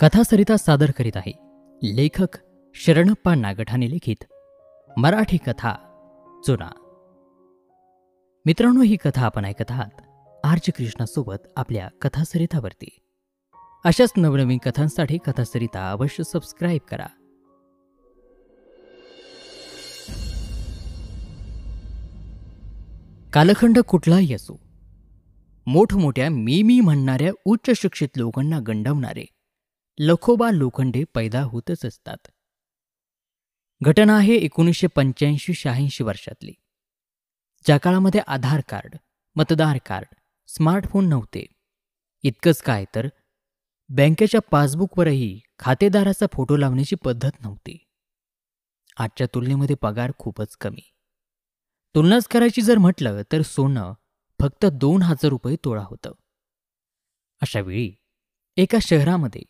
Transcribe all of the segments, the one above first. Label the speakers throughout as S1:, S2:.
S1: कथासरिता सादर करीत आहे लेखक शरणप्पा नागठाने लिखित मराठी कथा चुना मित्रांनो ही कथा आपण ऐकत आहात आर्ज कृष्णासोबत आपल्या कथासरितावरती अशाच नवनवीन कथांसाठी कथासरिता अवश्य सबस्क्राईब करा कालखंड कुठलाही असो मोठमोठ्या मी मी म्हणणाऱ्या उच्च शिक्षित लोकांना गंडवणारे लखोबा लोखंडे पैदा होतच असतात घटना आहे एकोणीसशे पंच्याऐंशी शहाऐंशी वर्षातली ज्या काळामध्ये आधार कार्ड मतदार कार्ड स्मार्टफोन नव्हते इतकंच काय तर बँकेच्या पासबुकवरही खातेदाराचा फोटो लावण्याची पद्धत नव्हती आजच्या तुलनेमध्ये पगार खूपच कमी तुलनाच करायची जर म्हटलं तर सोनं फक्त दोन हजार रुपये तोळा होतं अशावेळी एका शहरामध्ये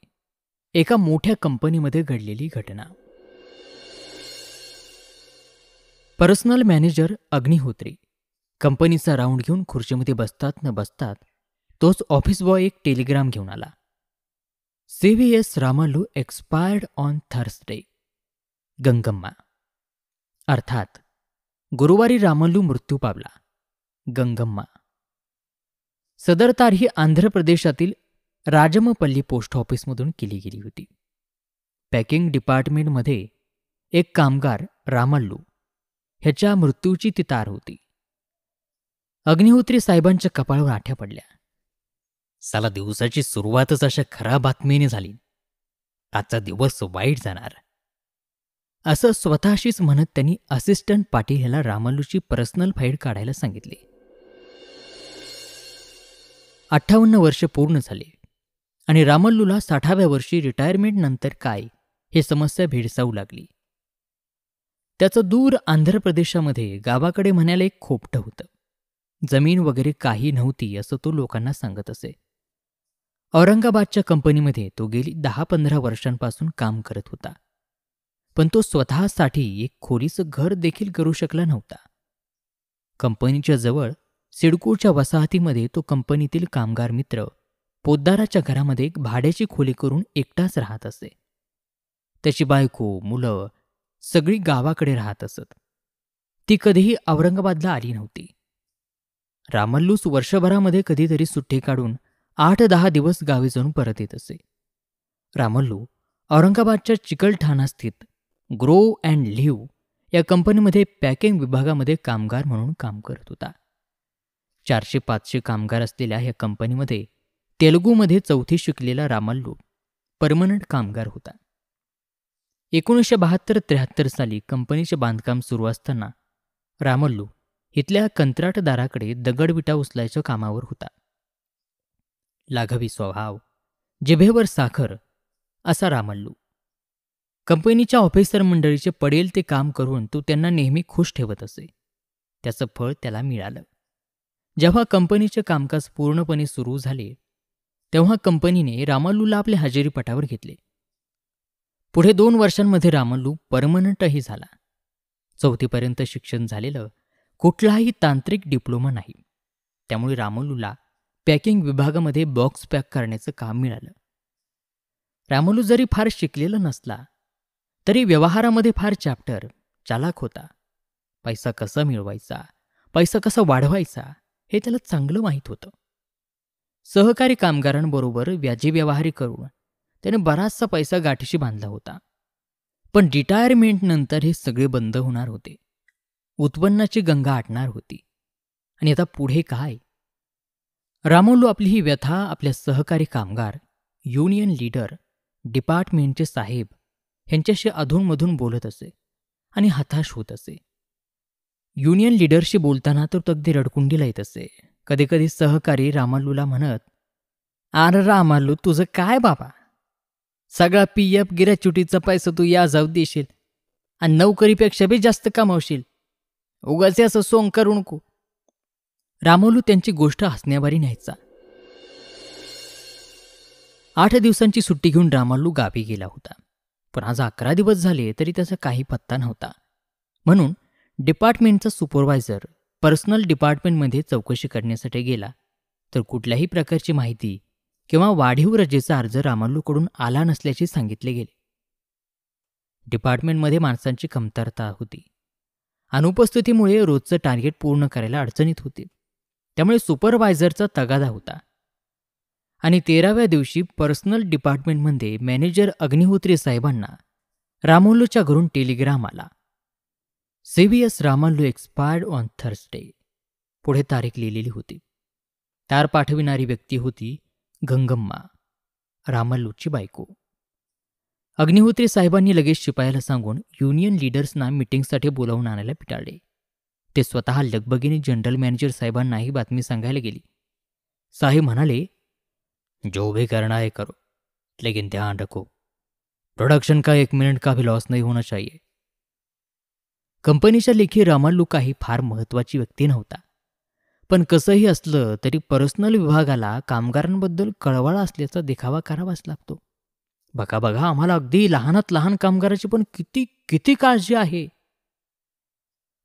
S1: एका मोठ्या कंपनीमध्ये घडलेली घटना पर्सनल मॅनेजर अग्निहोत्री कंपनीचा राऊंड घेऊन खुर्चीमध्ये बसतात न बसतात तोच ऑफिस बॉय एक टेलिग्राम घेऊन आला C V S Ramalu expired on Thursday Gangamma अर्थात गुरुवारी रामल्लू मृत्यू पावला गंगम्मा सदर तार ही आंध्र प्रदेशातील राजमपल्ली पोस्ट ऑफिसमधून केली गेली होती पॅकिंग डिपार्टमेंटमध्ये एक कामगार रामल्लू ह्याच्या मृत्यूची ती तार होती अग्निहोत्री साहेबांच्या कपाळावर आठ्या पडल्या साला दिवसाची सुरुवातच अशा खराब बातमीने झाली आजचा दिवस वाईट जाणार असं स्वतःशीच म्हणत त्यांनी असिस्टंट पाटील ह्याला रामल्लूची पर्सनल फाईल काढायला सांगितली अठ्ठावन्न वर्ष पूर्ण झाले आणि रामल्लूला साठाव्या वर्षी रिटायरमेंट नंतर काय हे समस्या भेडसावू लागली त्याचं दूर आंध्र प्रदेशामध्ये गावाकडे म्हणायला एक खोपटं होतं जमीन वगैरे काही नव्हती असं तो लोकांना सांगत असे औरंगाबादच्या कंपनीमध्ये तो गेली दहा पंधरा वर्षांपासून काम करत होता पण तो स्वतःसाठी एक खोलीचं घर देखील करू शकला नव्हता कंपनीच्या जवळ सिडकोच्या वसाहतीमध्ये तो कंपनीतील कामगार मित्र पोद्दाराच्या घरामध्ये भाड्याची खोली करून एकटाच राहत असे त्याची बायको मुलं सगळी गावाकडे राहत असत ती कधीही औरंगाबादला आली नव्हती रामल्लूस वर्षभरामध्ये कधीतरी सुट्टी काढून आठ दहा दिवस गावी जाऊन परत येत असे रामल्लू औरंगाबादच्या चिकलठाणा स्थित ग्रो अँड लिव्ह या कंपनीमध्ये पॅकिंग विभागामध्ये कामगार म्हणून काम करत होता चारशे पाचशे कामगार असलेल्या या कंपनीमध्ये तेलुगूमध्ये चौथी शिकलेला रामल्लू परमनंट कामगार होता एकोणीसशे बहात्तर त्र्याहत्तर साली कंपनीचे बांधकाम सुरू असताना रामल्लू इथल्या कंत्राटदाराकडे दगडविटा उचलायच्या कामावर होता लाघवी स्वभाव जिभेवर साखर असा रामल्लू कंपनीच्या ऑफिसर मंडळीचे पडेल ते काम करून तो त्यांना नेहमी खुश ठेवत असे त्याचं फळ त्याला मिळालं जेव्हा कंपनीचे कामकाज पूर्णपणे सुरू झाले तेव्हा कंपनीने रामल्लूला आपल्या हजेरीपटावर घेतले पुढे दोन वर्षांमध्ये रामल्लू परमनंटही झाला चौथीपर्यंत शिक्षण झालेलं कुठलाही तांत्रिक डिप्लोमा नाही त्यामुळे रामल्लूला पॅकिंग विभागामध्ये बॉक्स पॅक करण्याचं काम मिळालं रामलू जरी फार शिकलेला नसला तरी व्यवहारामध्ये फार चॅप्टर चालाक होता पैसा कसा मिळवायचा पैसा कसा वाढवायचा हे त्याला चांगलं माहीत होतं सहकारी कामगारांबरोबर व्याजी व्यवहार करून त्याने बराचसा पैसा गाठीशी बांधला होता पण रिटायरमेंटनंतर हे सगळे बंद होणार होते उत्पन्नाची गंगा आटणार होती आणि आता पुढे काय रामोलू आपली ही व्यथा आपल्या सहकारी कामगार युनियन लीडर डिपार्टमेंटचे साहेब यांच्याशी अधूनमधून बोलत असे आणि हताश होत असे युनियन लीडरशी बोलताना तर अगदी रडकुंडीला येत असे कधीकधी सहकारी रामालूला म्हणत आर रामालू तुझं काय बाबा सगळा पी एफ चुटीचा पैसा तू या जाऊ देशील आणि नोकरीपेक्षा बी जास्त कमावशील उगाचे असं सोंग करू नको रामोलू त्यांची गोष्ट हसण्यावारी न्यायचा आठ दिवसांची सुट्टी घेऊन रामालू गावी गेला होता पण आज अकरा दिवस झाले तरी त्याचा काही पत्ता नव्हता म्हणून डिपार्टमेंटचा सुपरवायझर पर्सनल डिपार्टमेंटमध्ये चौकशी करण्यासाठी गेला तर कुठल्याही प्रकारची माहिती किंवा वाढीव रजेचा अर्ज रामाल्लूकडून आला नसल्याचे सांगितले गेले डिपार्टमेंटमध्ये माणसांची कमतरता होती अनुपस्थितीमुळे रोजचं टार्गेट पूर्ण करायला अडचणीत होते त्यामुळे सुपरवायझरचा तगादा होता आणि तेराव्या दिवशी पर्सनल डिपार्टमेंटमध्ये मॅनेजर अग्निहोत्री साहेबांना रामोल्लूच्या घरून टेलिग्राम आला C V S Ramallu expired on Thursday पुढे तारीख लिहिलेली होती तार पाठविणारी व्यक्ती होती गंगम्मा रामल्लूची बायको अग्निहोत्री साहेबांनी लगेच शिपायाला सांगून युनियन लीडर्सना मिटिंगसाठी बोलावून आणायला पिटाळले ते स्वतः लगबगीने जनरल मॅनेजर साहेबांनाही बातमी सांगायला गेली साहेब म्हणाले जो भी करणार करो लेकिन ध्यान रखो प्रोडक्शन का एक मिनिट का भी लॉस नाही होना चाहिए कंपनीच्या लेखी रामालुका काही फार महत्त्वाची व्यक्ती नव्हता पण कसंही असलं तरी पर्सनल विभागाला कामगारांबद्दल कळवळा असल्याचा देखावा करावाच लागतो बघा बघा आम्हाला अगदी लहानात लहान कामगाराची पण किती किती काळजी आहे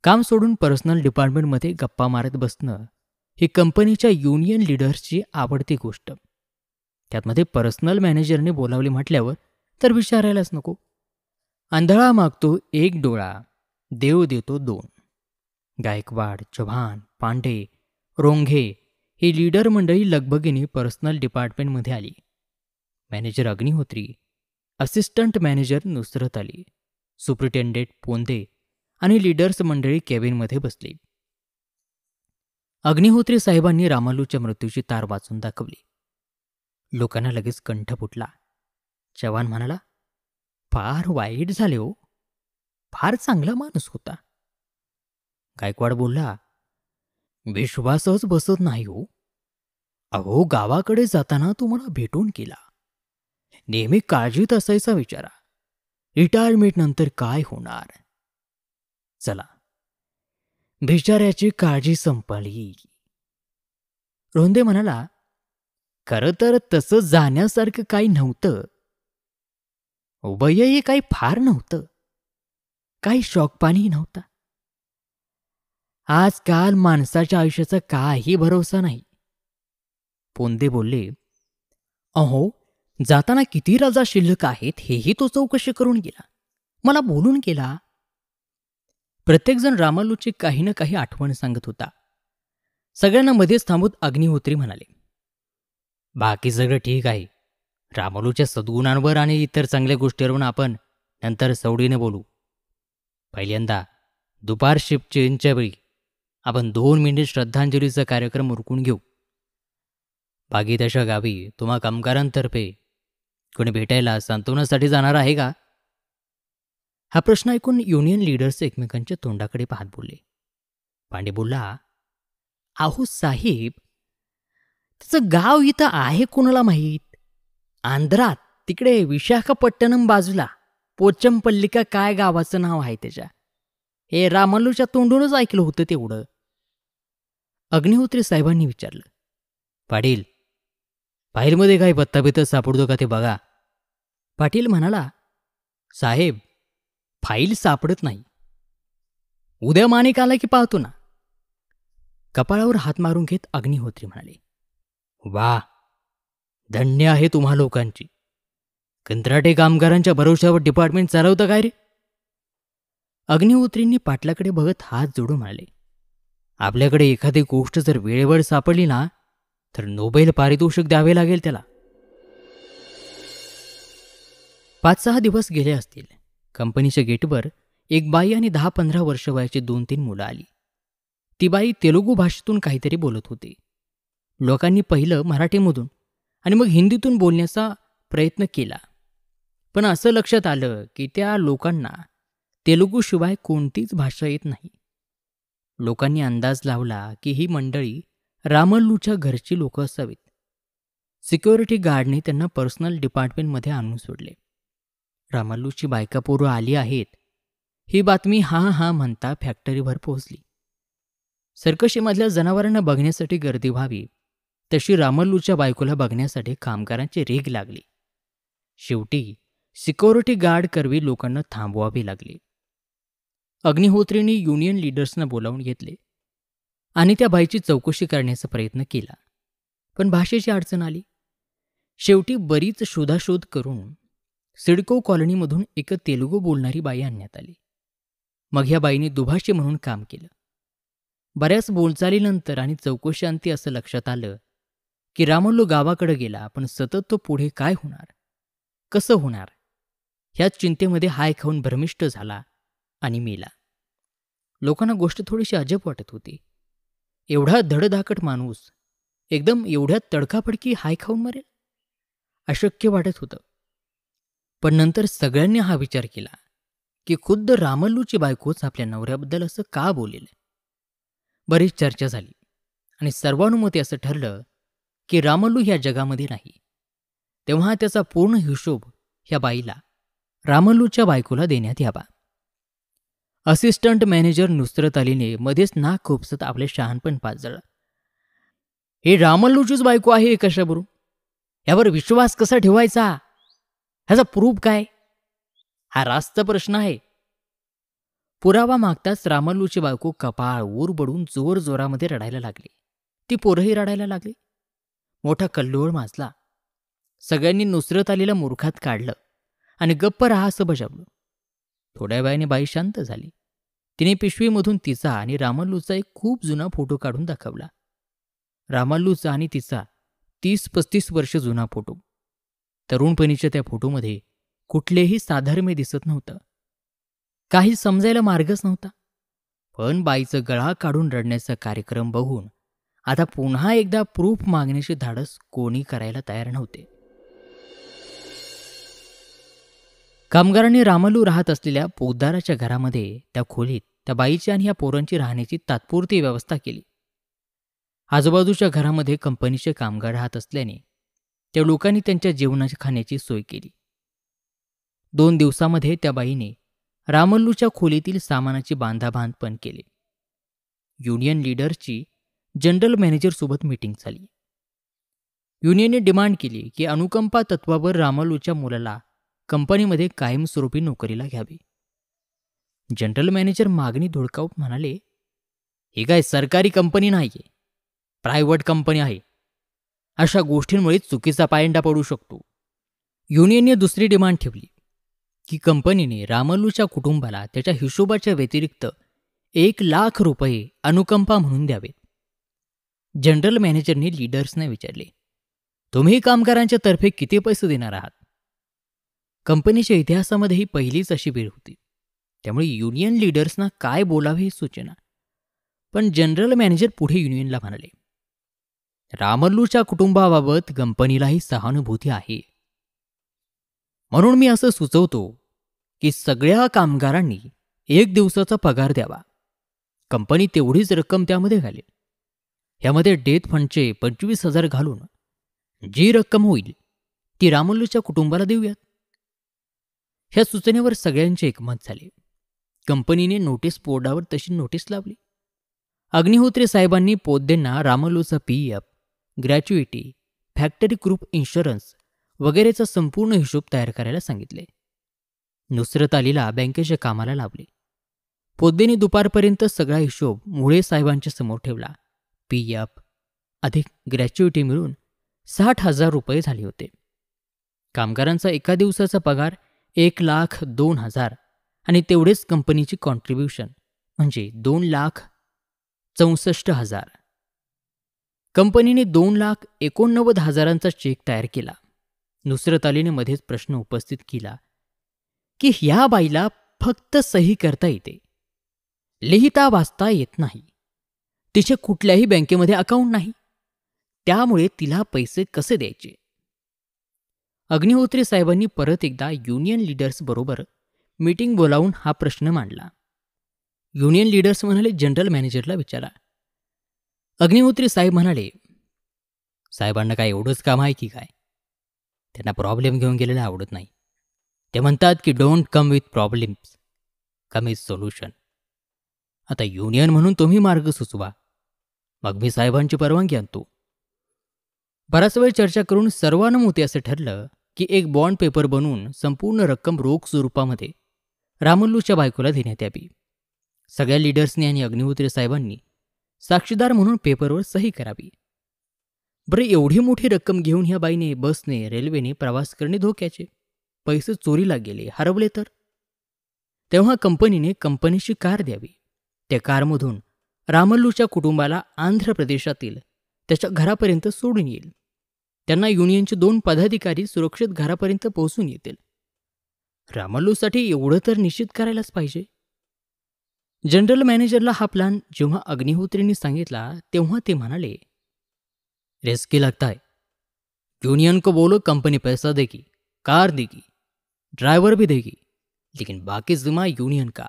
S1: काम सोडून पर्सनल डिपार्टमेंटमध्ये गप्पा मारत बसणं ही कंपनीच्या युनियन लीडर्सची आवडती गोष्ट त्यातमध्ये पर्सनल मॅनेजरने बोलावले म्हटल्यावर तर विचारायलाच नको आंधळा मागतो एक डोळा देव देतो दोन गायकवाड चव्हाण पांडे रोंघे ही लीडर मंडळी लगबगिनी पर्सनल डिपार्टमेंटमध्ये आली manager Agnihotri assistant manager Nusrat Ali superintendent Ponde आणि लीडर्स मंडळी कॅबिनमध्ये बसली अग्निहोत्री साहेबांनी रामालूच्या मृत्यूची तार वाचून दाखवली लोकांना लगेच कंठ फुटला चव्हाण म्हणाला फार वाईट झाले हो फार चांगला माणूस होता गायकवाड बोलला विश्वासच बसत नाही हो अहो गावाकडे जाताना तू मला भेटून केला नेहमी काळजीत असायचा विचारा रिटायरमेंट नंतर काय होणार चला बिचाऱ्याची काळजी संपली रोंदे म्हणाला खरं तर तसं जाण्यासारखं काही नव्हतं उभय काही फार नव्हतं काही पाणी नव्हता आजकाल माणसाच्या आयुष्याचा काही भरोसा नाही पोंदे बोलले अहो जाताना किती राजा शिल्लक आहेत हेही तो चौकशी करून गेला मला बोलून गेला प्रत्येकजण रामालूची काही ना काही आठवण सांगत होता सगळ्यांना मध्येच थांबूत अग्निहोत्री म्हणाले बाकी सगळं ठीक आहे रामालूच्या सद्गुणांवर आणि इतर चांगल्या गोष्टीवरून आपण नंतर सवडीने बोलू पहिल्यांदा दुपार शिफ्टची वेळी आपण दोन मिनिट श्रद्धांजलीचा कार्यक्रम उरकून घेऊ बाकी तशा गावी तुम्हा कामगारांतर्फे कोणी भेटायला सांत्वनासाठी जाणार आहे का हा प्रश्न ऐकून युनियन लीडर्स एकमेकांच्या तोंडाकडे पाहत बोलले पांडे बोलला आहो साहेब त्याचं गाव इथं आहे कोणाला माहीत आंध्रात तिकडे विशाखापट्टणम बाजूला पोचमपल्ली का काय गावाचं नाव आहे त्याच्या हे रामालूच्या तोंडूनच ऐकलं होतं तेवढं अग्निहोत्री साहेबांनी विचारलं पाटील फाईलमध्ये काही पत्ताबित्ता सापडतो का ते बघा पाटील म्हणाला साहेब फाईल सापडत नाही उद्या माणिक आला की पाहतो ना कपाळावर हात मारून घेत अग्निहोत्री म्हणाले वा धन्य आहे तुम्हा लोकांची कंत्राटे कामगारांच्या भरोश्यावर डिपार्टमेंट चालवतं काय रे अग्निहोत्रींनी पाटलाकडे बघत हात जोडून म्हणाले आपल्याकडे एखादी गोष्ट जर वेळेवर सापडली ना तर नोबेल पारितोषिक द्यावे लागेल त्याला पाच सहा दिवस गेले असतील कंपनीच्या गेटवर एक बाई आणि दहा पंधरा वर्ष वयाची दोन तीन मुलं आली ती बाई तेलुगू भाषेतून काहीतरी बोलत होती लोकांनी पहिलं मराठीमधून आणि मग हिंदीतून बोलण्याचा प्रयत्न केला पण असं लक्षात आलं की त्या लोकांना तेलुगूशिवाय कोणतीच भाषा येत नाही लोकांनी अंदाज लावला की ही मंडळी रामल्लूच्या घरची लोक असावीत सिक्युरिटी गार्डने त्यांना पर्सनल डिपार्टमेंटमध्ये आणून सोडले रामल्लूची बायका पोरं आली आहेत ही बातमी हा हा म्हणता फॅक्टरीभर पोहोचली सर्कशीमधल्या जनावरांना बघण्यासाठी गर्दी व्हावी तशी रामल्लूच्या बायकोला बघण्यासाठी कामगारांची रेग लागली शेवटी सिक्युरिटी गार्ड करवी लोकांना थांबवावी लागली अग्निहोत्रीने युनियन लीडर्सना बोलावून घेतले आणि त्या बाईची चौकशी करण्याचा प्रयत्न केला पण भाषेची अडचण आली शेवटी बरीच शोधाशोध करून सिडको कॉलनीमधून एक तेलुगू बोलणारी बाई आणण्यात आली मग ह्या बाईने दुभाषी म्हणून काम केलं बऱ्याच बोलचालीनंतर आणि चौकशांती असं लक्षात आलं की रामल्लो गावाकडे गेला पण सतत तो पुढे काय होणार कसं होणार ह्याच चिंतेमध्ये हाय खाऊन भ्रमिष्ट झाला आणि मेला लोकांना गोष्ट थोडीशी अजब वाटत होती एवढा धडधाकट माणूस एकदम एवढ्या तडकाफडकी हाय खाऊन मरेल अशक्य वाटत होतं पण नंतर सगळ्यांनी हा विचार केला की खुद्द रामल्लूची बायकोच आपल्या नवऱ्याबद्दल असं का बोलेल बरीच चर्चा झाली आणि सर्वानुमती असं ठरलं की रामल्लू ह्या जगामध्ये नाही तेव्हा त्याचा पूर्ण हिशोब ह्या बाईला रामल्लूच्या बायकोला देण्यात यावा असिस्टंट मॅनेजर नुसरत अलीने मध्येच नाक खोपसत आपले शहाणपण पाजळ हे रामल्लूचीच बायको आहे कशाबरू यावर विश्वास कसा ठेवायचा ह्याचा प्रूफ काय हा रास्त प्रश्न आहे पुरावा मागताच रामल्लूची बायको कपाळ ऊर बडून जोर जोरामध्ये रडायला लागली ती पोरही रडायला लागली मोठा कल्लोळ माजला सगळ्यांनी नुसरत अलीला मूर्खात काढलं आणि गप्प राहा असं बजावलं थोड्या वेळाने बाई शांत झाली तिने पिशवीमधून तिचा आणि रामल्लूचा एक खूप जुना फोटो काढून दाखवला रामल्लूचा आणि तिचा तीस पस्तीस वर्ष जुना फोटो तरुणपणीच्या त्या फोटोमध्ये कुठलेही साधर्म्य दिसत नव्हतं काही समजायला मार्गच नव्हता पण बाईचं गळा काढून रडण्याचा कार्यक्रम बघून आता पुन्हा एकदा प्रूफ मागण्याचे धाडस कोणी करायला तयार नव्हते कामगारांनी रामलू राहत असलेल्या पोतदाराच्या घरामध्ये त्या खोलीत त्या बाईची आणि ह्या पोरांची राहण्याची तात्पुरती व्यवस्था केली आजूबाजूच्या घरामध्ये कंपनीचे कामगार राहत असल्याने त्या लोकांनी त्यांच्या जेवणाच्या खाण्याची सोय केली दोन दिवसामध्ये त्या बाईने रामल्लूच्या खोलीतील सामानाची बांधाबांध पण केली युनियन लीडरची जनरल मॅनेजरसोबत मीटिंग झाली युनियनने डिमांड केली की अनुकंपा तत्वावर रामल्लूच्या मुलाला कंपनीमध्ये कायमस्वरूपी नोकरीला घ्यावी जनरल मॅनेजर मागणी धुडकावत म्हणाले ही काय सरकारी कंपनी नाही आहे प्रायव्हेट कंपनी आहे अशा गोष्टींमुळे चुकीचा पायंडा पडू शकतो युनियनने दुसरी डिमांड ठेवली की कंपनीने रामलूच्या कुटुंबाला त्याच्या हिशोबाच्या व्यतिरिक्त एक लाख रुपये अनुकंपा म्हणून द्यावेत जनरल मॅनेजरने लीडर्सने विचारले तुम्ही कामगारांच्या तर्फे किती पैसे देणार आहात कंपनीच्या इतिहासामध्ये ही पहिलीच अशी वेळ होती त्यामुळे युनियन लीडर्सना काय बोलावे हे सूचना पण जनरल मॅनेजर पुढे युनियनला म्हणाले रामल्लूच्या कुटुंबाबाबत कंपनीलाही सहानुभूती आहे म्हणून मी असं सुचवतो की सगळ्या कामगारांनी एक दिवसाचा पगार द्यावा कंपनी तेवढीच रक्कम त्यामध्ये घालेल यामध्ये डेथ फंडचे पंचवीस हजार घालून जी रक्कम होईल ती रामल्लूच्या कुटुंबाला देऊयात ह्या सूचनेवर सगळ्यांचे एकमत झाले कंपनीने नोटीस बोर्डावर तशी नोटीस लावली अग्निहोत्रे साहेबांनी पोद्देंना रामलोचा P F gratuity factory group insurance वगैरेचा संपूर्ण हिशोब तयार करायला सांगितले नुसरत आलीला बँकेच्या कामाला लावले पोद्देने दुपारपर्यंत सगळा हिशोब मुळे साहेबांच्या समोर ठेवला पी एफ अधिक ग्रॅच्युइटी मिळून साठ हजार रुपये झाले होते कामगारांचा एका दिवसाचा पगार एक लाख दोन हजार आणि तेवढेच कंपनीची कॉन्ट्रीब्युशन म्हणजे दोन लाख चौसष्ट हजार कंपनीने दोन लाख एकोणनव्वद हजारांचा चेक तयार केला नुसरत अलीने मध्येच प्रश्न उपस्थित केला की ह्या बाईला फक्त सही करता येते लिहिता वाचता येत नाही तिचे कुठल्याही बँकेमध्ये अकाउंट नाही त्यामुळे तिला पैसे कसे द्यायचे अग्निहोत्री साहेबांनी परत एकदा युनियन लीडर्सबरोबर मीटिंग बोलावून हा प्रश्न मांडला युनियन लीडर्स म्हणाले जनरल मॅनेजरला विचारा अग्निहोत्री साहेब म्हणाले साहेबांना काय एवढंच काम आहे की काय त्यांना प्रॉब्लेम घेऊन गेलेला आवडत नाही ते म्हणतात की don't come with problems come is solution आता युनियन म्हणून तुम्ही मार्ग सुचवा मग मी साहेबांची परवानगी आणतो बराच वेळ चर्चा करून सर्वानुमते असं ठरलं की एक बॉन्ड पेपर बनवून संपूर्ण रक्कम रोख स्वरूपामध्ये रामल्लूच्या बायकोला देण्यात यावी सगळ्या लीडर्सनी आणि अग्निहोत्री साहेबांनी साक्षीदार म्हणून पेपरवर सही करावी बरे एवढी मोठी रक्कम घेऊन ह्या बाईने बसने रेल्वेने प्रवास करणे धोक्याचे पैसे चोरीला गेले हरवले तर तेव्हा कंपनीने कंपनीची कार द्यावी त्या कारमधून रामल्लूच्या कुटुंबाला आंध्र प्रदेशातील त्याच्या घरापर्यंत सोडून येईल त्यांना युनियनचे दोन पदाधिकारी सुरक्षित घरापर्यंत पोहोचून येतील रामल्लूसाठी एवढं तर निश्चित करायलाच पाहिजे जनरल मॅनेजरला हा प्लान जेव्हा अग्निहोत्रींनी सांगितला तेव्हा ते म्हणाले रेस्की लागताय युनियन को बोलो कंपनी पैसा देगी कार देगी ड्राइवर भी देगी लेकिन बाकी जिम्मा युनियन का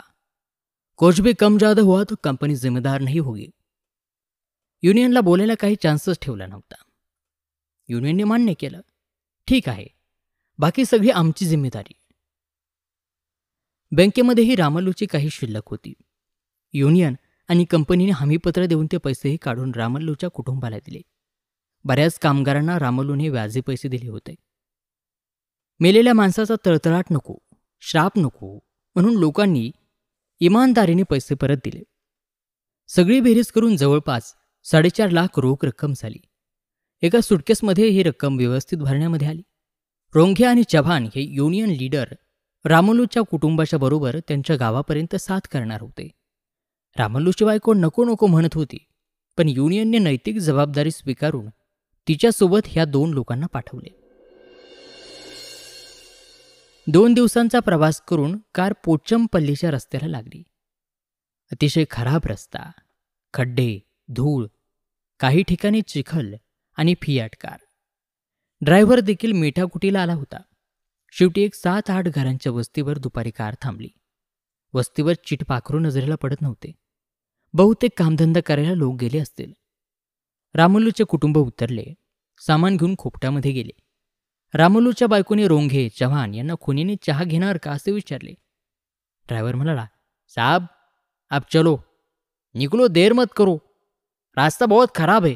S1: कुछ भी कम ज्यादा हुआ तो कंपनी जिम्मेदार नहीं होगी युनियनला बोलायला काही चान्सच ठेवला नव्हता युनियनने मान्य केलं ठीक आहे बाकी सगळी आमची जिम्मेदारी बँकेमध्येही रामल्लूची काही शिल्लक होती युनियन आणि कंपनीने हमीपत्र देऊन ते पैसेही काढून रामल्लूच्या कुटुंबाला दिले बऱ्याच कामगारांना रामल्लूने व्याजे पैसे दिले होते मेलेल्या माणसाचा तळतळाट नको श्राप नको म्हणून लोकांनी इमानदारीने पैसे परत दिले सगळी बेरीज करून जवळपास साडेचार लाख रोख रक्कम झाली एका सुटकेसमध्ये ही रक्कम व्यवस्थित भरण्यामध्ये आली रोंघे आणि चव्हाण हे युनियन लीडर रामलूच्या कुटुंबाच्या बरोबर त्यांच्या गावापर्यंत साथ करणार होते रामलूशिवाय कोण नको नको म्हणत होती पण युनियनने नैतिक जबाबदारी स्वीकारून तिच्यासोबत ह्या दोन लोकांना पाठवले दोन दिवसांचा प्रवास करून कार पोचमपल्लीच्या रस्त्याला लागली अतिशय खराब रस्ता खड्डे धूळ काही ठिकाणी चिखल आणि फियाट कार ड्रायव्हर देखील मिठाकुटीला आला होता शेवटी एक सात आठ घरांच्या वस्तीवर दुपारी कार थांबली वस्तीवर चिटपाखरू नजरेला पडत नव्हते बहुतेक कामधंदा करायला लोक गेले असतील रामोलूचे कुटुंब उतरले सामान घेऊन खोपट्यामध्ये गेले रामोलूच्या बायकोने रोंघे चव्हाण यांना खुनीने चहा घेणार का असे विचारले ड्रायव्हर म्हणाला साब आप चलो निकलो देर मत करो रास्ता बहुत खराब है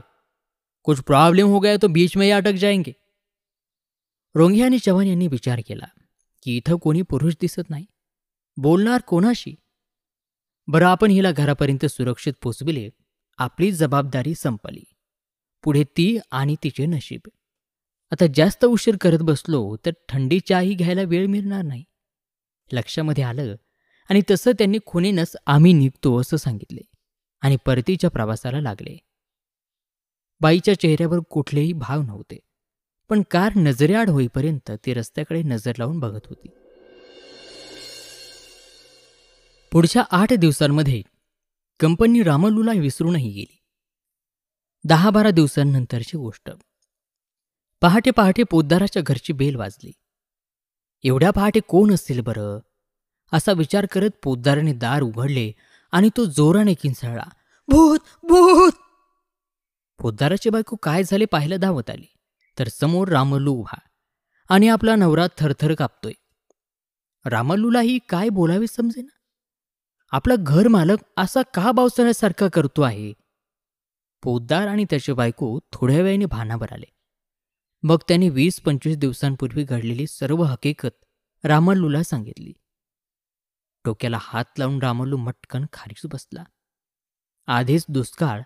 S1: कुछ प्रॉब्लेम हो गया तो बीच में ही अटक जाएंगे रोंगे आणि चव्हाण यांनी विचार केला की इथं कोणी पुरुष दिसत नाही बोलणार कोणाशी बरं आपण हिला घरापर्यंत सुरक्षित पोचविले आपली जबाबदारी संपली पुढे ती आणि तिचे नशीब आता जास्त उशीर करत बसलो तर थंडी चहाही घ्यायला वेळ मिळणार नाही लक्षामध्ये आलं आणि तसं त्यांनी खुनेनच आम्ही निघतो असं सांगितले आणि परतीच्या प्रवासाला लागले बाईच्या चेहऱ्यावर कुठलेही भाव नव्हते पण कार नजरेआड होईपर्यंत ती रस्त्याकडे नजर लावून बघत होती पुढच्या आठ दिवसांमध्ये कंपनी रामलूला विसरूनही गेली दहा बारा दिवसांनंतरची गोष्ट पहाटे पहाटे पोद्दाराच्या घरची बेल वाजली एवढ्या पहाटे कोण असतील बरं असा विचार करत पोद्दाराने दार उघडले आणि तो जोराने किंचाळला भूत भूत पोद्दाराची बायको काय झाले पाहायला धावत आली तर समोर रामलू उभा आणि आपला नवरा थरथर कापतोय रामलूलाही काय बोलावे समजेना आपला घर मालक असा का बावसण्यासारखा करतो आहे पोद्दार आणि त्याचे बायको थोड्या वेळाने भानावर आले मग त्यांनी वीस पंचवीस दिवसांपूर्वी घडलेली सर्व हकीकत रामल्लूला सांगितली डोक्याला हात लावून रामल्लू मटकन खारीच बसला आधीच दुष्काळ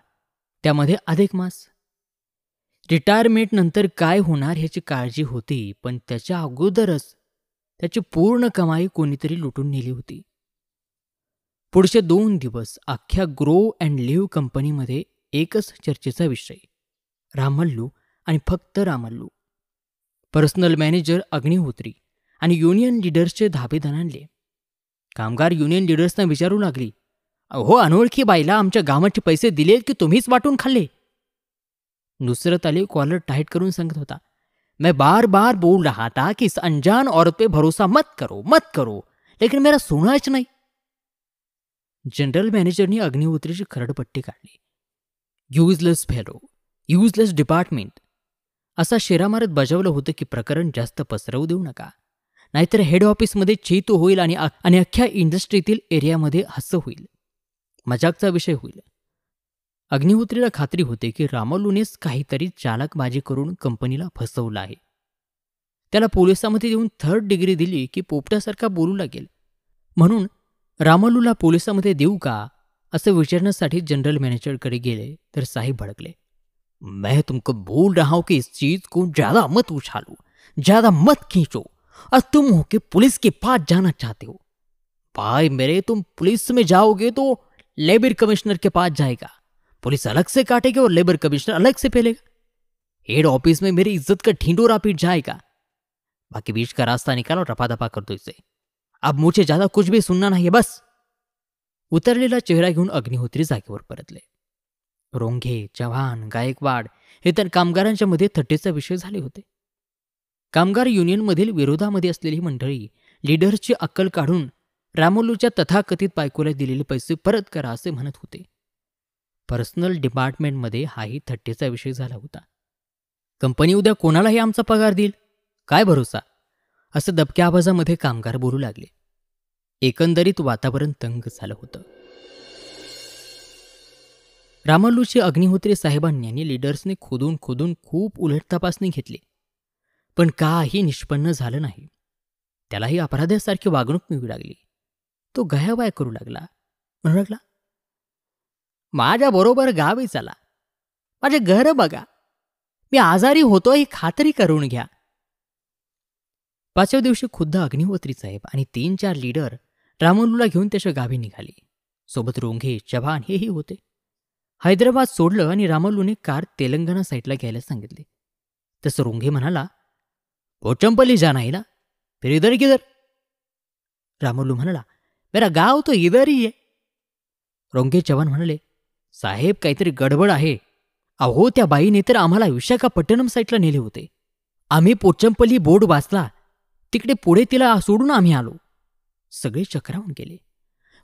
S1: त्यामध्ये अधिक मास रिटायरमेंट नंतर काय होणार ह्याची काळजी होती पण त्याच्या अगोदरच त्याची पूर्ण कमाई कोणीतरी लुटून नेली होती पुढचे दोन दिवस अख्ख्या ग्रो अँड लिव्ह कंपनीमध्ये एकच चर्चेचा विषय रामल्लू आणि फक्त रामल्लू पर्सनल मॅनेजर अग्निहोत्री आणि युनियन लिडर्सचे धाबे आणले कामगार युनियन लिडर्सना विचारू लागली हो अनोळखी बाईला आमच्या गावाचे पैसे दिले की तुम्हीच वाटून खाल्ले नुसरत अली कॉलर टाईट करून सांगत होता मैं बार बार बोल रहा था कि इस अनजान औरत पे भरोसा मत करो मत करो लेकिन मेरा सोनाच नाही जनरल मॅनेजरने अग्निहोत्रीची खरडपट्टी काढली युजलेस फेलो युजलेस डिपार्टमेंट असा शेरा मारत बजावलं होतं की प्रकरण जास्त पसरवू देऊ नका नाहीतर हेड ऑफिसमध्ये चेतू होईल आणि अख्ख्या इंडस्ट्रीतील एरियामध्ये हसं होईल मजाकचा विषय होईल अग्निहोत्रीला खात्री होते की रामलूनेच काहीतरी चालकबाजी करून कंपनीला फसवलं आहे त्याला पोलिसामध्ये देऊन थर्ड डिग्री दिली की पोपट्यासारखा बोलू लागेल म्हणून रामलूला पोलिसामध्ये देऊ का असं विचारण्यासाठी जनरल मॅनेजरकडे गेले तर साहेब भडकले मैं तुमको बोल रहा हूं कि इस चीज को ज्यादा मत उछालो ज्यादा मत खींचो और तुम हो के पुलिस के पास जाना चाहते हो भाई मेरे तुम पुलिस में जाओगे तो लेबर कमिश्नर के पास जाएगा पुलिस अलग से काटेगी और लेबर कमिश्नर अलग से फैलेगा हेड ऑफिस में मेरी इज्जत का ढींडोरा पीट जाएगा बाकी बीच का रास्ता निकालो रफा दफा कर दो इसे अब मुझे ज्यादा कुछ भी सुनना नहीं है बस उतरलेला चेहरा घेऊन अग्निहोत्री जागेवर परतले रोंघे चव्हाण गायकवाड हे तर कामगारांच्या मध्ये थट्टेचा विषय झाले होते कामगार युनियनमधील विरोधामध्ये असलेली मंडळी लीडर्सची अक्कल काढून रामोलूच्या तथाकथित बायकोला दिलेले पैसे परत करा असे म्हणत होते पर्सनल डिपार्टमेंटमध्ये हाही थट्टेचा विषय झाला होता कंपनी उद्या कोणालाही आमचा पगार देईल काय भरोसा असं दबक्या आवाजामध्ये कामगार बोलू लागले एकंदरीत वातावरण तंग झालं होतं रामल्लूचे अग्निहोत्री साहेबांनी आणि लीडर्सने खोदून खोदून खूप उलट तपासणी घेतली पण काही निष्पन्न झालं नाही त्यालाही अपराध्यासारखी वागणूक मिळू लागली तो गयाबाय करू लागला म्हणू लागला माझ्याबरोबर गावी चला माझे घर बघा मी आजारी होतो ही खात्री करून घ्या पाचव्या दिवशी खुद्द अग्निहोत्री साहेब आणि तीन चार लीडर रामलूला घेऊन त्याच्या गावी निघाली सोबत रोंघे चव्हाण हेही होते हैदराबाद सोडलं आणि रामोलूने कार तेलंगणा साईडला घ्यायला सांगितले तसं रोंघे म्हणाला जा नाही ना फिर इधर किधर रामलू म्हणाला मेरा गाव तो इधर ही आहे रोंगे चव्हाण म्हणाले साहेब काहीतरी गडबड आहे अहो त्या बाईने तर आम्हाला विशाखापट्टणम साईटला नेले होते आम्ही पोचंपल्ली बोर्ड वाचला तिकडे पुढे तिला सोडून आम्ही आलो सगळे चक्रावून गेले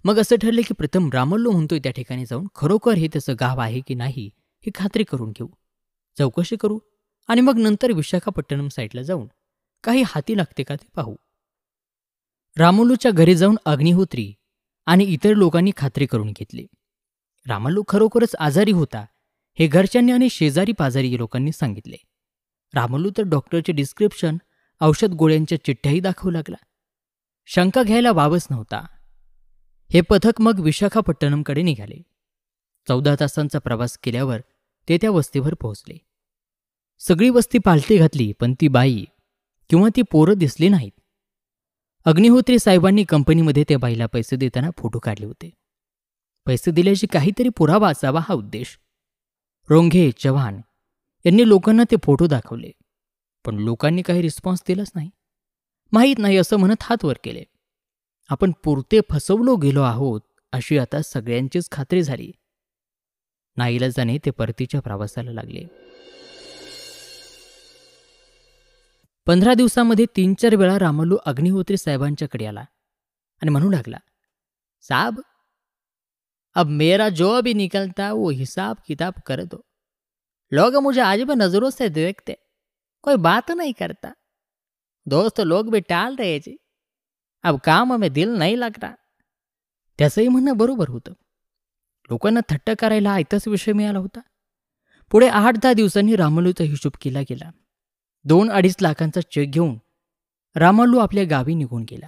S1: मग असं ठरले की प्रथम रामल्लो म्हणतोय त्या ठिकाणी जाऊन खरोखर हे त्याचं गाव आहे की नाही ही खात्री करून घेऊ चौकशी करू आणि मग नंतर विशाखापट्टणम साईटला जाऊन काही हाती लागते का ते पाहू रामोलूच्या घरी जाऊन अग्निहोत्री आणि इतर लोकांनी खात्री करून घेतली रामालू खरोखरच आजारी होता हे घरच्यांनी आणि शेजारी पाजारी लोकांनी सांगितले रामोलू तर डॉक्टरचे डिस्क्रिप्शन औषध गोळ्यांच्या चिठ्ठ्याही दाखवू लागला शंका घ्यायला वावच नव्हता हे पथक मग विशाखापट्टणमकडे निघाले चौदा तासांचा प्रवास केल्यावर ते त्या वस्तीवर पोहोचले सगळी वस्ती पालथी घातली पण ती बाई किंवा ती पोरं दिसली नाहीत अग्निहोत्री साहेबांनी कंपनीमध्ये त्या बाईला पैसे देताना फोटो काढले होते पैसे दिल्याची काहीतरी पुरावा असावा हा उद्देश रोंघे चव्हाण यांनी लोकांना ते फोटो दाखवले पण लोकांनी काही रिस्पॉन्स दिलाच नाही माहीत नाही असं म्हणत हात वर केले आपण पुरते फसवलो गेलो आहोत अशी आता सगळ्यांचीच खात्री झाली जाणे ते परतीच्या प्रवासाला लागले पंधरा दिवसामध्ये तीन चार वेळा रामल्लू अग्निहोत्री साहेबांच्याकडे आला आणि म्हणू लागला साब अब मेरा जो भी निकलता वो हिसाब किताब कर दो लोग मुझे आज भी नज़रों से देखते कोई बात नहीं करता दोस्त लोग भी टाल रहे जी अब काम में दिल नाही रहा त्याचंही म्हणणं बरोबर होतं लोकांना थट्ट करायला आयताच विषय मिळाला होता पुढे आठ दहा दिवसांनी रामलूचा हिशोब केला गेला दोन अडीच लाखांचा चेक घेऊन रामल्लू आपल्या गावी निघून गेला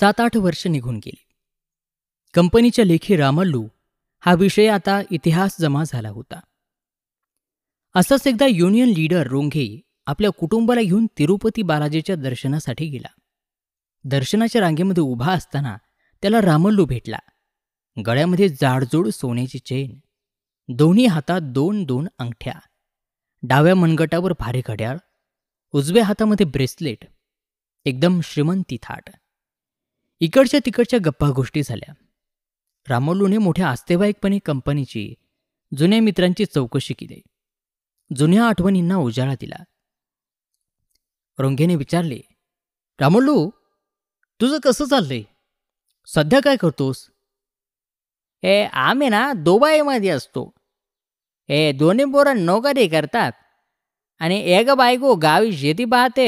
S1: सात आठ वर्ष निघून गेली कंपनीच्या लेखी रामल्लू हा विषय आता इतिहास जमा झाला होता असंच एकदा युनियन लीडर रोंघे आपल्या कुटुंबाला घेऊन तिरुपती बालाजीच्या दर्शनासाठी गेला दर्शनाच्या रांगेमध्ये उभा असताना त्याला रामल्लू भेटला गळ्यामध्ये जाडजोड सोन्याची चेन दोन्ही हातात दोन दोन अंगठ्या डाव्या मनगटावर भारी घड्याळ उजव्या हातामध्ये ब्रेसलेट एकदम श्रीमंती थाट इकडच्या तिकडच्या गप्पा गोष्टी झाल्या रामोलूने मोठ्या आस्तेवाईकपणे कंपनीची जुन्या मित्रांची चौकशी केली जुन्या आठवणींना उजाळा दिला रोंगेने विचारले रामोलू तुझं कसं चाललंय सध्या काय करतोस ए आम्ही ना दुबईमध्ये असतो ए दोन्ही पोरं नोकरी करतात आणि एक बायको गावी शेती पाहते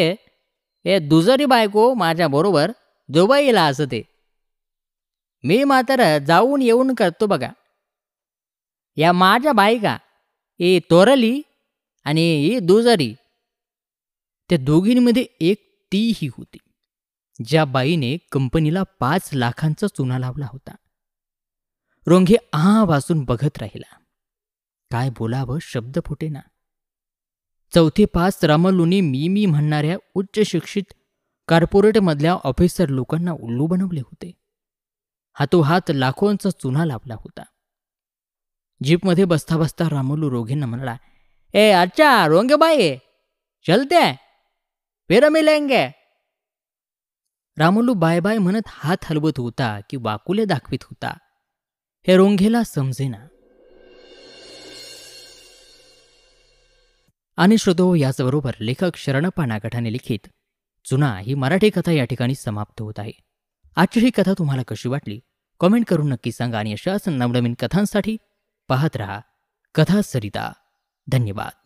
S1: हे दुसरी बायको माझ्याबरोबर दुबईला असते मी मात्र जाऊन येऊन करतो बघा या माझ्या बायका ए तोरली आणि ए दुजरी त्या दोघींमध्ये एक तीही होती ज्या बाईने कंपनीला पाच लाखांचा चुना लावला होता रोंघे आहा वाजून बघत राहिला काय बोलावं शब्द फुटेना चौथे पास रामलूने मी मी म्हणणाऱ्या उच्च शिक्षित मधल्या ऑफिसर लोकांना उल्लू बनवले होते हातोहात लाखोंचा चुना लाभला होता जीपमध्ये बसता बसता रामोलू रोघेनं म्हणाला ए अच्छा रोंगे बाई चलते फेर मी लेंगे रामोलू बाय बाय म्हणत हात हलवत होता की वाकुले दाखवित होता हे रोंघेला समजेना आणि श्रोतो याचबरोबर लेखक शरणप्पा नागठाने लिखित चुना ही मराठी कथा या ठिकाणी समाप्त होत आहे आजची ही कथा तुम्हाला कशी वाटली कॉमेंट करून नक्की सांगा आणि अशाच नवनवीन कथांसाठी पाहत रहा कथा सरिता धन्यवाद